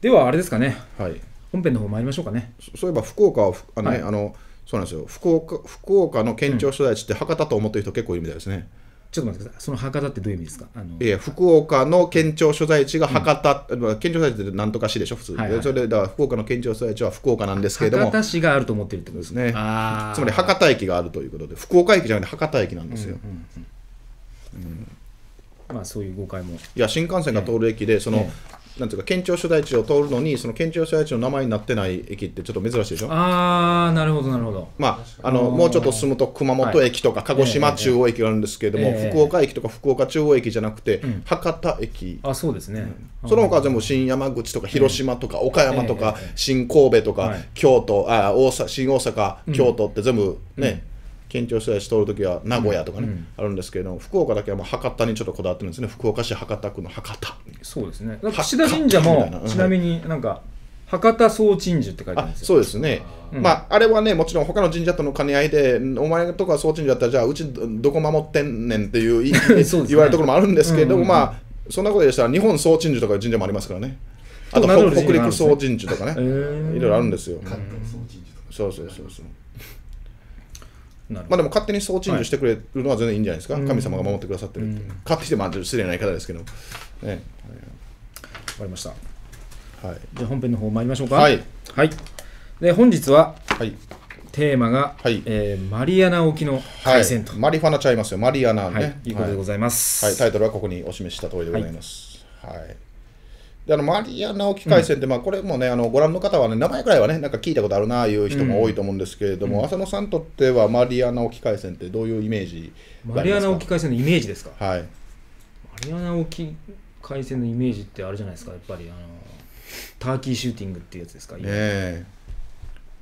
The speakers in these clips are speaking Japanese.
ではあれですかね、はい、本編の方参りましょうかねそういえば福岡はあの、ねはい、あのそうなんですよ福岡福岡の県庁所在地って博多と思ってる人結構いるみたいですね、うん、ちょっと待ってくださいその博多ってどういう意味ですかいや福岡の県庁所在地が博多、うん、県庁所在地ってなんとか市でしょ普通、はいはい、それでだから福岡の県庁所在地は福岡なんですけれども博多市があると思ってるってことですねつまり博多駅があるということで福岡駅じゃなくて博多駅なんですよ、うんうんうんうんまあ、そういう誤解もいや新幹線が通る駅で、その、なんていうか県庁所在地を通るのにその県庁所在地の名前になってない駅ってちょっと珍しいでしょああなるほどなるほどまああのもうちょっと進むと熊本駅とか鹿児島中央駅があるんですけれども、福岡駅とか福岡中央駅じゃなくて、博多駅あそうですね、その他全部新山口とか広島とか岡山とか、新神戸とか、京都あ大阪新大阪京都って全部ね、県庁所在地通るときは名古屋とかね、うんうん、あるんですけど福岡だけはもう博多にちょっとこだわってるんですね福岡市博多区の博多そうですね岸田神社もちなみになんか博多総鎮守って書いてあるんですそうですね、まあ、あれはね、もちろん他の神社との兼ね合いで、お前とか総鎮守だったら、じゃあ、うちどこ守ってんねんっていうね、言われるところもあるんですけど、うんうん、まあ、そんなことでしたら、日本総鎮守とか神社もありますからね、あと北陸総鎮守とかね、いろいろあるんですよ。そうそうそうそうまあ、でも勝手にそう陳述してくれるのは全然いいんじゃないですか、はい、神様が守ってくださってるって、勝手にして、も失礼な言い方ですけど、ね、はい、分かりました、はい、じゃあ本編の方参りましょうか、はい、はい、で本日は、はい、テーマが、はいえー、マリアナ沖の海鮮と、はい、マリファナちゃいますよマリアナね、はい、いうことでございます、はいタイトルはここにお示しした通りでございます、はいであのマリアナ沖海戦って、まあ、これもねあのご覧の方はね名前くらいはねなんか聞いたことあるなあいう人も多いと思うんですけれども、うん浅野さんにとってはマリアナ沖海戦ってどういうイメージマリアナ沖海戦のイメージですかはいマリアナ沖海戦のイメージってあれじゃないですかやっぱりあのターキーシューティングっていうやつですかね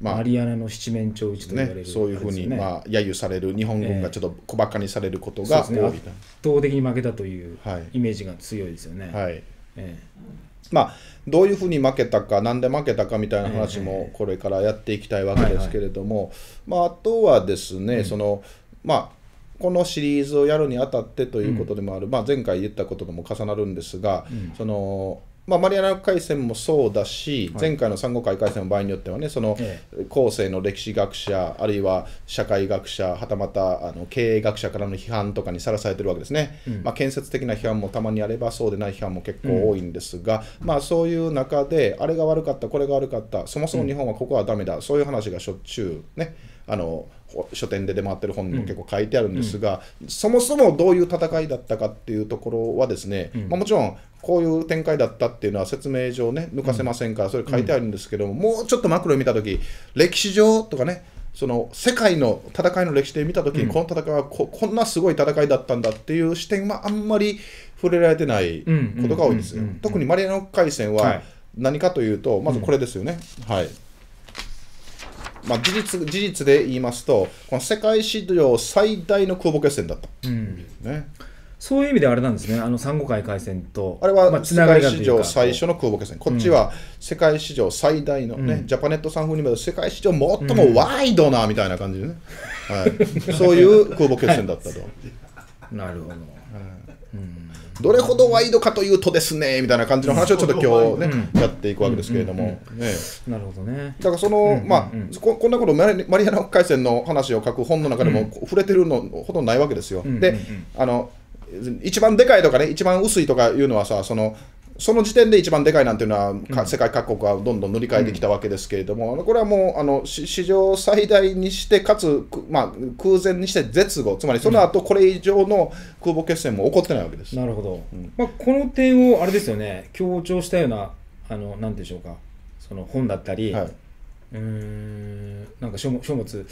まあ、マリアナの七面鳥一ちと言われる、ね、そういうふうに、ね、まあ、揶揄される日本軍がちょっと小バカにされることが、ね、圧倒的に負けたというイメージが強いですよね。はい、えまあ、どういうふうに負けたか、なんで負けたかみたいな話もこれからやっていきたいわけですけれども、まあ、あとはですね、うん、そのまあ、このシリーズをやるにあたってということでもある、うん、まあ、前回言ったこととも重なるんですが、うん、そのまあ、マリアナ海戦もそうだし、前回の三国海海戦の場合によってはねその後世の歴史学者あるいは社会学者はたまたあの経営学者からの批判とかにさらされてるわけですね、うん、まあ、建設的な批判もたまにあればそうでない批判も結構多いんですが、うん、まあ、そういう中であれが悪かったこれが悪かったそもそも日本はここはだめだ、うん、そういう話がしょっちゅうねあの書店で出回ってる本にも結構書いてあるんですが、うん、そもそもどういう戦いだったかっていうところはですね、うん、まあ、もちろんこういう展開だったっていうのは説明上ね抜かせませんからそれ書いてあるんですけども、もうちょっとマクロ見た時歴史上とかねその世界の戦いの歴史で見た時に、この戦いはここんなすごい戦いだったんだっていう視点はあんまり触れられてないことが多いですよ。特にマリアノ海戦は何かというとまずこれですよね。はいまあ、事実事実で言いますと、この世界史上最大の空母決戦だった、うんね、そういう意味であれなんですね、あの三瑚海海戦と、あれは、まあ、世界史上最初の空母決戦、こっちは世界史上最大のね、うん、ジャパネットさん風に見ると、世界史上最もワイドなみたいな感じでね、うん、はい、そういう空母決戦だったと。はいなるほど、うん、どれほどワイドかというとですねみたいな感じの話をちょっと今日ね、うん、やっていくわけですけれども、なるほどねだからその、まあこんなことマリアナ海戦の話を書く本の中でも触れてるのほとんどないわけですよ、であの一番でかいとかね一番薄いとかいうのはさそのその時点で一番でかいなんていうのは、世界各国はどんどん塗り替えてきたわけですけれども、うん、これはもうあの史上最大にして、かつ、まあ、空前にして絶後、つまりその後これ以上の空母決戦も起こってないわけです。なるほど、まあ、この点をあれですよね、強調したような、あのなんでしょうか、その本だったり、はい、うんなんか書書物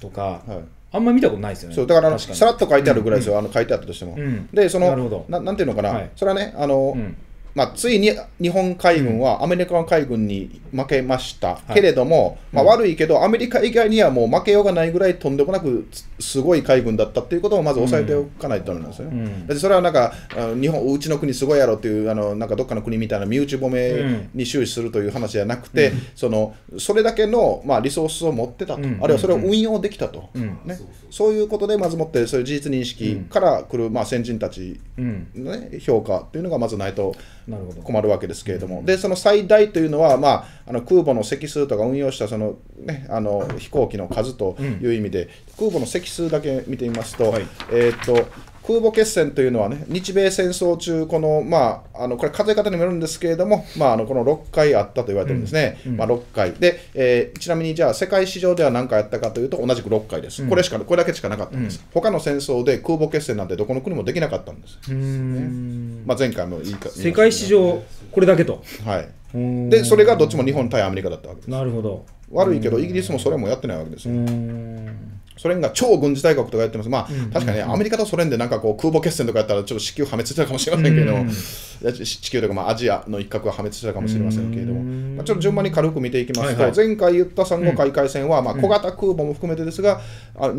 とか。はいあんま見たことないですよね。そうだからさらっと書いてあるぐらいですよ、うんうん、あの書いてあったとしても。うん、で、そのなな、なんていうのかな、はい、それはね、あの、うんまあ、ついに日本海軍はアメリカ海軍に負けました、うん、けれども、はい、まあ、悪いけど、アメリカ以外にはもう負けようがないぐらいとんでもなくすごい海軍だったということをまず押さえておかないとダメなんですよ、うん、うん、それはなんか日本、うちの国すごいやろっていうあの、なんかどっかの国みたいな身内褒めに終始するという話じゃなくて、うん、そのそれだけの、まあ、リソースを持ってたと、あるいはそれを運用できたと、ね、そういうことでまずもって、そういう事実認識から来る、まあ、先人たちの、ね評価というのがまずないと。困るわけですけれども、でその最大というのは、まあ、あの空母の席数とか運用したその、ね、あの飛行機の数という意味で、うん、空母の席数だけ見てみますと、はい、えー、っと空母決戦というのはね、日米戦争中、この、まあ、あのこれ、数え方にもよるんですけれども、まあ、あのこの6回あったと言われてるんですね、うんうん、まあ、6回で、えー、ちなみにじゃあ、世界史上では何回やったかというと、同じく6回です、これしか、これだけしかなかったんです、うん、他の戦争で空母決戦なんて、どこの国もできなかったんです、まあ、前回もいいか世界史上、これだけと。はいでそれがどっちも日本対アメリカだったわけです。なるほど悪いけど、イギリスもそれもやってないわけですよ。ソ連が超軍事大国とかやってますまあ、うんうん、確かに、アメリカとソ連でなんかこう空母決戦とかやったらちょっと地球破滅してたかもしれませんけれども、うんうん、地球とかまあアジアの一角は破滅してたかもしれませんけれども、まあ、ちょっと順番に軽く見ていきますと、はいはい、前回言った三号海海戦は、まあ、小型空母も含めてですが、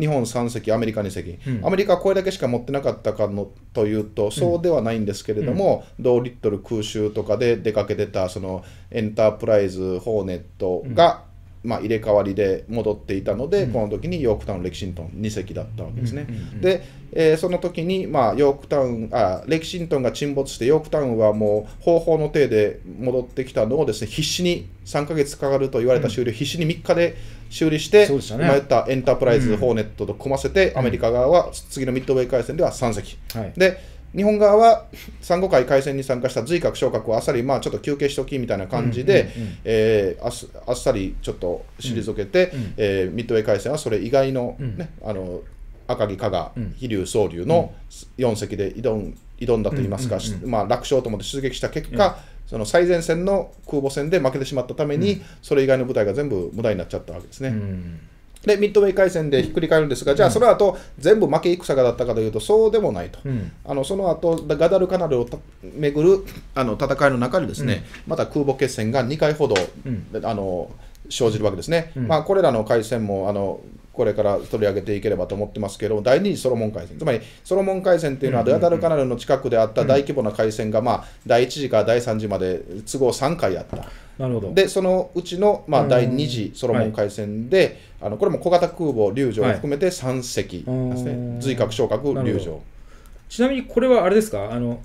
日本3隻アメリカ2隻、アメリカはこれだけしか持ってなかったかのというとそうではないんですけれども、うん、同リットル空襲とかで出かけてたそのエンタープライズホーネットが、まあ、入れ替わりで戻っていたので、うん、この時にヨークタウン・レキシントン2隻だったわけですね。うんうんうん、で、えー、その時に、まあ、ヨークタウンあレキシントンが沈没してヨークタウンはもう方法の手で戻ってきたのをですね必死に3か月かかると言われた修理、うん、必死に3日で修理して、ね、今ったエンタープライズ、ホーネットと組ませて、アメリカ側は次のミッドウェー海戦では3隻。はい、で日本側は産後海海戦に参加した瑞鶴昇格をあっさり、まあ、ちょっと休憩しときみたいな感じで、あっさりちょっと退けて、うんえー、ミッドウェー海戦はそれ以外の、ねうん、あの赤城、加賀、飛龍、蒼龍の4隻で挑ん挑んだといいますか、まあ、楽勝と思って出撃した結果、その最前線の空母戦で負けてしまったために、それ以外の部隊が全部無駄になっちゃったわけですね。で、ミッドウェー海戦でひっくり返るんですが、じゃあその後、全部負け戦だったかというと、そうでもないと。あのその後、ガダルカナルを巡るあの戦いの中でですね、また空母決戦が2回ほど、あの、生じるわけですね。うん、まあ、これらの回線もあのこれから取り上げていければと思ってますけど第二次ソロモン海戦つまりソロモン海戦というのはドヤタルカナルの近くであった大規模な海戦が、まあ、第1次から第3次まで都合3回あった。なるほどでそのうちの、まあ、第2次ソロモン海戦で、はい、あのこれも小型空母「龍城」を含めて3隻ですね、はい、髄龍城。ちなみにこれはあれですかあの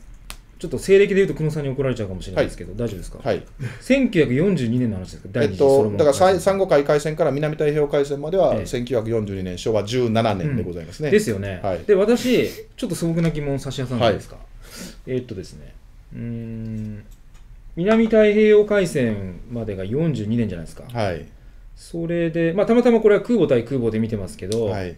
ちょっと西暦でいうと久野さんに怒られちゃうかもしれないですけど、はい、大丈夫ですか、はい、1942年の話ですか、第2次えっと、だから三五海海戦から南太平洋海戦までは、1942年、昭和17年でございますね。うん、ですよね、はい、で私、ちょっと素朴な疑問を差し挟んでいいですか、はい、えっとですね、うん南太平洋海戦までが42年じゃないですか、はい、それで、まあ、たまたまこれは空母対空母で見てますけど、はい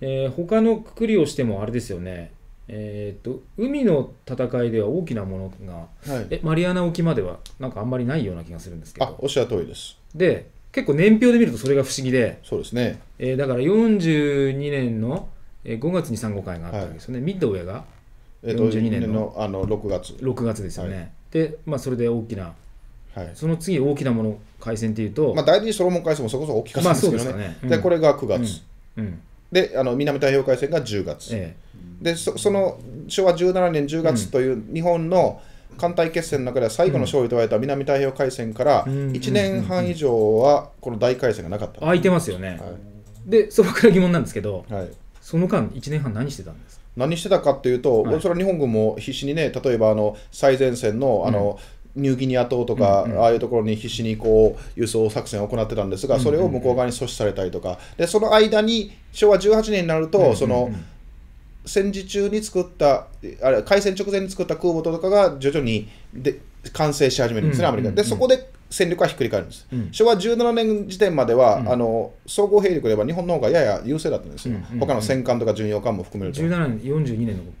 えー、他のくくりをしてもあれですよね。えー、っと海の戦いでは大きなものが、はい、えマリアナ沖まではなんかあんまりないような気がするんですけどあおっしゃる通りですで結構年表で見るとそれが不思議でそうですね、えー、だから42年の5月に珊瑚海があったわけですよね、はい、ミッドウェーが42年の,、あの6月6月ですよね、はい、で、まあ、それで大きな、はい、その次大きなもの海戦っていうと、まあ、第二次ソロモン海戦もそこそこ大きかったんですけどねまあ、で、ねこれが9月、うんうん、であの南太平洋海戦が10月、ええでその昭和17年10月という日本の艦隊決戦の中では最後の勝利と言われた南太平洋海戦から1年半以上はこの大海戦がなかった空いてますよね、はい、でそこから疑問なんですけど、はい、その間1年半何してたんですか何してたかっていうと、はい、それは日本軍も必死にね例えばあの最前線のあの、うんニューギニア島とか、うんうん、ああいうところに必死にこう輸送作戦を行ってたんですが、それを向こう側に阻止されたりとか、でその間に昭和18年になると、うんうんうん、その戦時中に作ったあれ開戦直前に作った空母とかが徐々にで完成し始めるんですね、アメリカでそこで戦力はひっくり返るんです、うん、昭和17年時点までは、うん、あの総合兵力では日本の方がやや優勢だったんですよ、うん、うん、他の戦艦とか巡洋艦も含めると17年42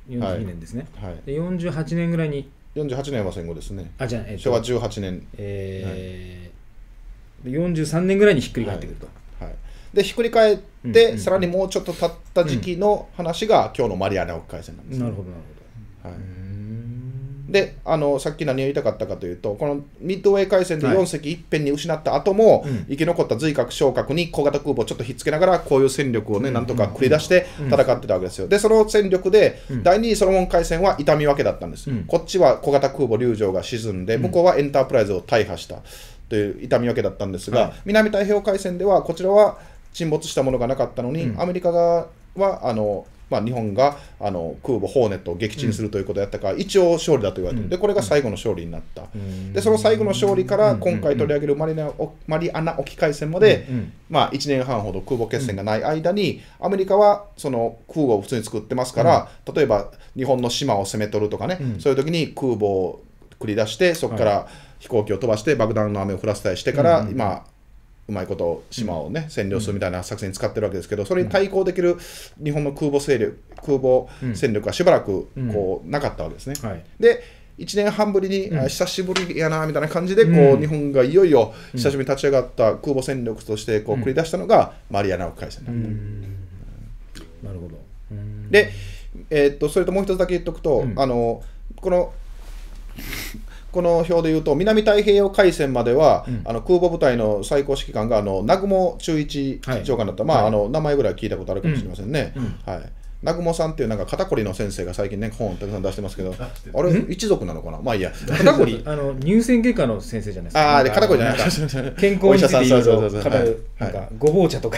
年の42年ですね、はいはい、で48年ぐらいに48年は戦後ですねあじゃあ、えー、昭和18年えーはい、43年ぐらいにひっくり返ってくると、はいでひっくり返って、うん、さらにもうちょっと経った時期の話が、今日のマリアナ沖海戦なんです、ね、なるほどなるほど、はい、であのさっき何を言いたかったかというとこのミッドウェー海戦で4隻一遍に失った後も、はい、生き残った髄核昇格に小型空母をちょっとひっつけながらこういう戦力をね、なんとか繰り出して戦ってたわけですよでその戦力で、うん、第2ソロモン海戦は痛み分けだったんです、こっちは小型空母龍城が沈んで向こうはエンタープライズを大破したという痛み分けだったんですが、はい、南太平洋海戦ではこちらは沈没したものがなかったのに、うん、アメリカ側はあのまあ、日本があの空母ホーネットを撃沈するということやったから、うん、一応勝利だと言われてる、うん、でこれが最後の勝利になった、うん、でその最後の勝利から今回取り上げるマリナマリアナ沖海戦まで、まあ、1年半ほど空母決戦がない間に、アメリカはその空母を普通に作ってますから、例えば日本の島を攻め取るとかね、そういう時に空母を繰り出してそこから飛行機を飛ばして爆弾の雨を降らせたりしてから、今、うまいこと島をね占領するみたいな作戦使ってるわけですけどそれに対抗できる日本の空母勢力空母戦力はしばらくこうなかったわけですね。で1年半ぶりに、久しぶりやなみたいな感じでこう、日本がいよいよ久しぶりに立ち上がった空母戦力としてこう繰り出したのがマリアナ海戦った。なるほどで、えー、っとそれともう一つだけ言っとくと、あのこのこの表で言うと、南太平洋海戦までは、うん、あの空母部隊の最高指揮官があの南雲中一長官だった、まあ、あの名前ぐらい聞いたことあるかもしれませんね。はい南雲さんっていうなんか肩こりの先生が最近ね本をたくさん出してますけどあれ一族なのかなまあいいや肩こりあの乳腺外科の先生じゃないですかああ肩こりじゃないか健康について言うと語るなんかごぼう茶とか、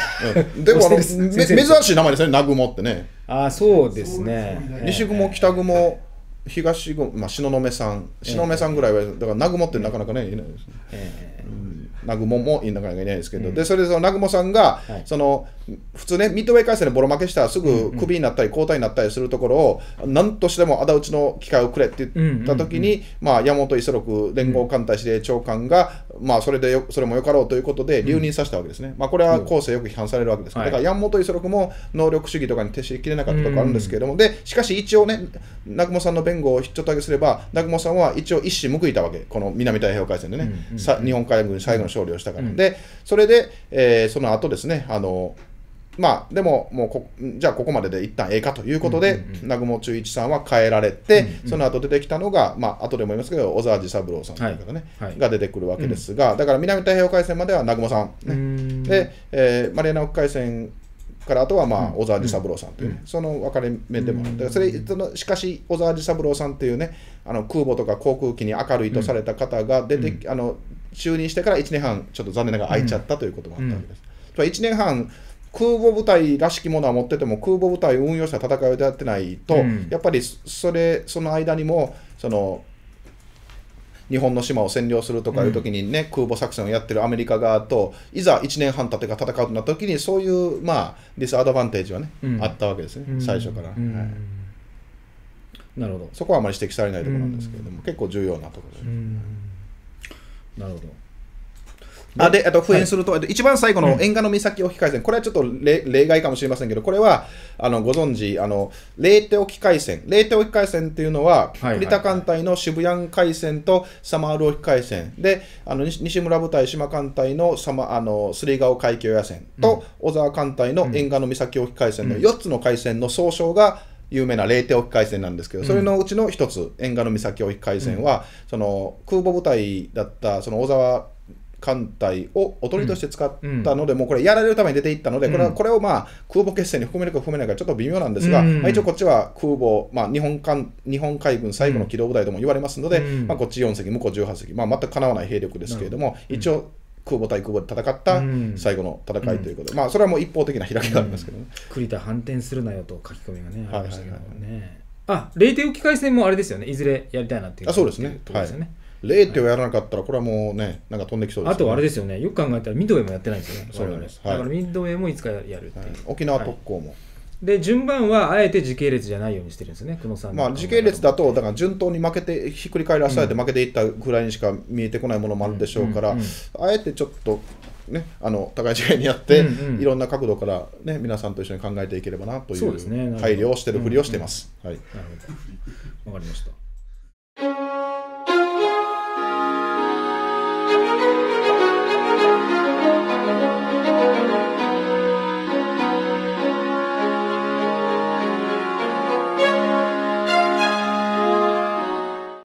うん、でもあの 珍しい名前ですね南雲ってねああそうですね西雲北雲東軍、まあ、東雲さん、東雲さんぐらいは、だから南雲ってなかなかね、いないですね。え南雲もなかなかいないですけど、うん、でそれでその南雲さんが、はい、その普通ね、ミッドウェー海戦でボロ負けしたらすぐクビになったり、交代になったりするところを、なんとしても仇討ちの機会をくれって言ったときに、まあ、山本五十六連合艦隊司令長官が、まあ、それでよそれもよかろうということで、留任させたわけですね、まあ、これは後世よく批判されるわけです、だから山本五十六も能力主義とかに徹しきれなかったところあるんですけれども、でしかし一応ね、南雲さんの弁護をちょっとあげすれば、南雲さんは一応一矢報いたわけ、この南太平洋海戦でね、日本海軍最後の勝利をしたから、うん、でそれで、えー、その後ですね、あのまあ、でももうじゃあここまでで一旦ええかということで、南雲忠一さんは変えられて、うんうん、その後出てきたのが、まあ後でも言いますけど、小沢治三郎さんという方ね、はいはい、が出てくるわけですが、うん、だから南太平洋海戦までは南雲さん、ね、で、えー、マリアナ海戦からあとはまあ小沢治三郎さんという、ね、その分かれ目でもあそれそのしかし小沢治三郎さんというねあの空母とか航空機に明るいとされた方が出て、あの就任してから1年半、ちょっと残念ながら空いちゃった、ということもあったわけです。うん、1年半空母部隊らしきものは持ってても空母部隊を運用した戦いをやってないと、うん、やっぱりそれその間にもその日本の島を占領するとかいう時にね、うん、空母作戦をやってるアメリカ側といざ1年半たってから戦うとなった時にそういうまあディスアドバンテージはね、うん、あったわけですね、最初から、はい、なるほどそこはあまり指摘されないところなんですけれども、結構重要なところです。なるほど。あであと復縁すると、はい、一番最後の沿岸の岬置き換え線、これはちょっと例外かもしれませんけど、これはあのご存知あの冷手置き換え線、冷手置き換え線というのは、栗田艦隊の渋谷海線とサマール置き換線、であの西村部隊島艦隊のサマあのスリガオ海峡野線と、小沢艦隊の沿岸の岬置き換線の4つの海線の総称が、うん有名な冷帝沖海戦なんですけど、それのうちの一つ、沿岸の岬沖海戦は、その空母部隊だったその小沢艦隊をおとりとして使ったので、もうこれやられるために出ていったので、これはこれをまあ空母決戦に含めるか含めないかちょっと微妙なんですが、まあ、一応こっちは空母、まあ、日本艦日本海軍最後の機動部隊とも言われますので、まあ、こっち4隻向こう18隻、まあ、全くかなわない兵力ですけれども、一応空母対空母で戦った最後の戦いということうん、まあそれはもう一方的な開きがありますけどね、うん、栗田反転するなよと書き込みがねありましたけどね、あ冷帝機械戦もあれですよねいずれやりたいなっていうあそうですねですね、はい0手をやらなかったら、これはもうね、なんか飛んできそうです、ね、あとあれですよね、よく考えたらミッドウェーもやってないんですよね、そうです、だからミッドウェーもいつかやるっていう、はい、沖縄特攻も、で順番はあえて時系列じゃないようにしてるんですね、久野さんまあ、時系列だと、だから順当に負けて、ひっくり返らされて負けていったぐらいにしか見えてこないものもあるでしょうから、あえてちょっと、ね、あの互い違いにやって、うんうん、いろんな角度から、ね、皆さんと一緒に考えていければなという配慮をしてるふりをしてます。わかりました